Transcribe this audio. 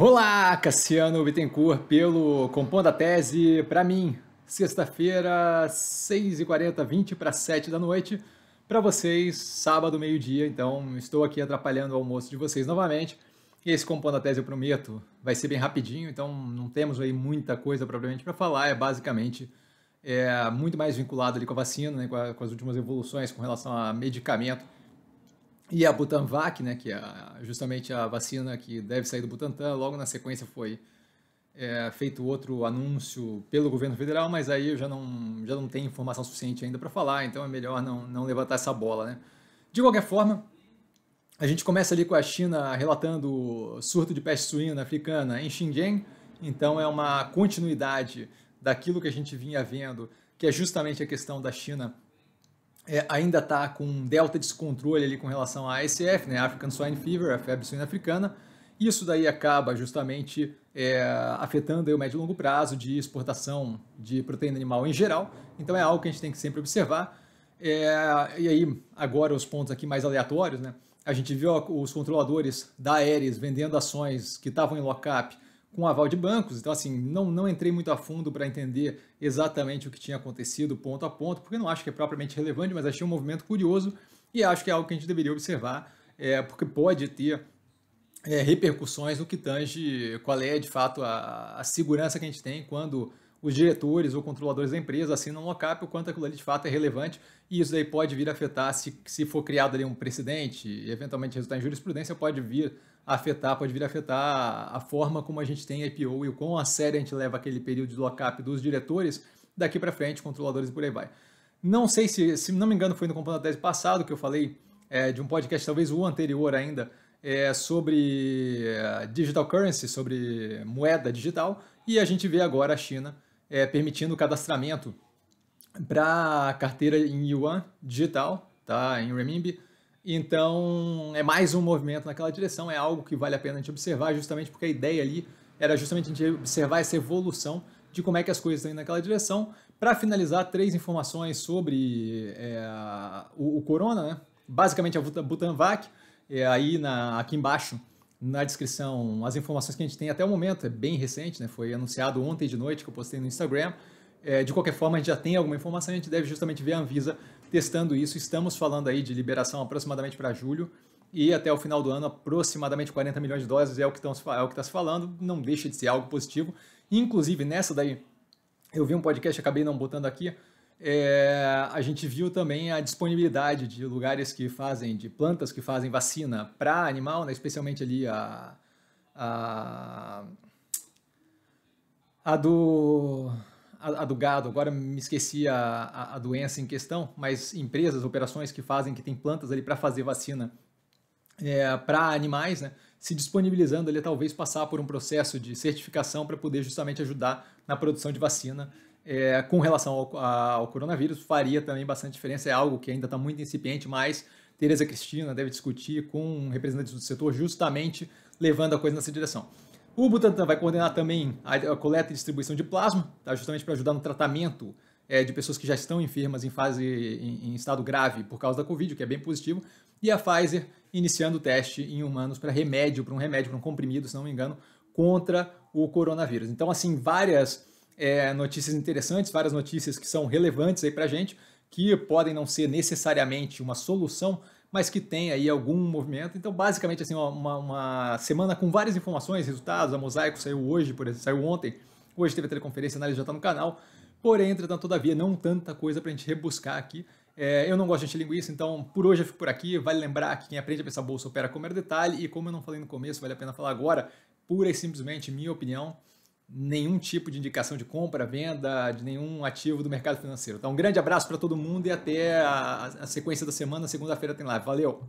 Olá, Cassiano Bittencourt, pelo Compondo a Tese para mim. Sexta-feira, 6h40, 20 para 7 da noite. Para vocês, sábado, meio-dia. Então, estou aqui atrapalhando o almoço de vocês novamente. E esse Compondo a Tese, eu prometo, vai ser bem rapidinho. Então, não temos aí muita coisa provavelmente, para falar. É basicamente é, muito mais vinculado ali com a vacina, né, com, a, com as últimas evoluções com relação a medicamento e a Butanvac, né, que é justamente a vacina que deve sair do Butantan, logo na sequência foi é, feito outro anúncio pelo governo federal, mas aí eu já não, já não tenho informação suficiente ainda para falar, então é melhor não, não levantar essa bola. Né? De qualquer forma, a gente começa ali com a China relatando surto de peste suína africana em Xinjiang, então é uma continuidade daquilo que a gente vinha vendo, que é justamente a questão da China é, ainda está com um delta descontrole ali com relação à ASF, né, African Swine Fever, a febre suína africana. Isso daí acaba justamente é, afetando o médio e longo prazo de exportação de proteína animal em geral. Então é algo que a gente tem que sempre observar. É, e aí, agora os pontos aqui mais aleatórios, né? A gente viu os controladores da Aeres vendendo ações que estavam em lock-up com aval de bancos. Então, assim, não, não entrei muito a fundo para entender exatamente o que tinha acontecido ponto a ponto, porque não acho que é propriamente relevante, mas achei um movimento curioso e acho que é algo que a gente deveria observar, é, porque pode ter é, repercussões no que tange qual é, de fato, a, a segurança que a gente tem quando os diretores ou controladores da empresa assinam um lockup, o quanto aquilo ali de fato é relevante, e isso daí pode vir a afetar se, se for criado ali um precedente, e eventualmente resultar em jurisprudência, pode vir afetar, pode vir a afetar a forma como a gente tem IPO e o quão a série a gente leva aquele período de lock-up dos diretores daqui para frente, controladores e por aí vai. Não sei se, se não me engano, foi no computador Tese passado que eu falei é, de um podcast, talvez o anterior ainda, é, sobre é, digital currency, sobre moeda digital, e a gente vê agora a China é, permitindo o cadastramento para carteira em yuan digital, tá, em renminbi, então, é mais um movimento naquela direção, é algo que vale a pena a gente observar, justamente porque a ideia ali era justamente a gente observar essa evolução de como é que as coisas estão indo naquela direção. Para finalizar, três informações sobre é, o, o, corona, né? basicamente a Butanvac, é, aí na, aqui embaixo na descrição as informações que a gente tem até o momento, é bem recente, né? foi anunciado ontem de noite que eu postei no Instagram. É, de qualquer forma, a gente já tem alguma informação, a gente deve justamente ver a Anvisa testando isso. Estamos falando aí de liberação aproximadamente para julho e até o final do ano aproximadamente 40 milhões de doses é o que é está se falando, não deixa de ser algo positivo. Inclusive nessa daí, eu vi um podcast, acabei não botando aqui, é, a gente viu também a disponibilidade de lugares que fazem, de plantas que fazem vacina para animal, né, especialmente ali a, a, a do a, a do gado, agora me esqueci a, a, a, doença em questão, mas empresas, operações que fazem, que tem plantas ali para fazer vacina é, para animais, né? se disponibilizando ali, talvez passar por um processo de certificação para poder justamente ajudar na produção de vacina é, com relação ao, ao, coronavírus. Faria também bastante diferença, é algo que ainda está muito incipiente, mas Tereza Cristina deve discutir com representantes do setor, justamente levando a coisa nessa direção. O Butantan vai coordenar também a coleta e distribuição de plasma, tá? justamente para ajudar no tratamento é, de pessoas que já estão enfermas em fase em, em, estado grave por causa da Covid, o que é bem positivo. E a Pfizer iniciando o teste em humanos para remédio, para um remédio, para um comprimido, se não me engano, contra o coronavírus. Então, assim, várias é, notícias interessantes, várias notícias que são relevantes aí para a gente, que podem não ser necessariamente uma solução mas que tem aí algum movimento. Então, basicamente, assim, uma, uma semana com várias informações, resultados. A Mosaico saiu hoje, por exemplo, saiu ontem. Hoje teve a teleconferência, a análise já está no canal. Porém, entretanto, todavia, não tanta coisa para a gente rebuscar aqui. É, eu não gosto de encher linguiça, então por hoje eu fico por aqui. Vale lembrar que quem aprende a pensar bolsa opera como o detalhe, e como eu não falei no começo, vale a pena falar agora, pura e simplesmente minha opinião nenhum tipo de indicação de compra, venda, de nenhum ativo do mercado financeiro. Então, um grande abraço para todo mundo e até a, a sequência da semana. Segunda-feira tem live. Valeu!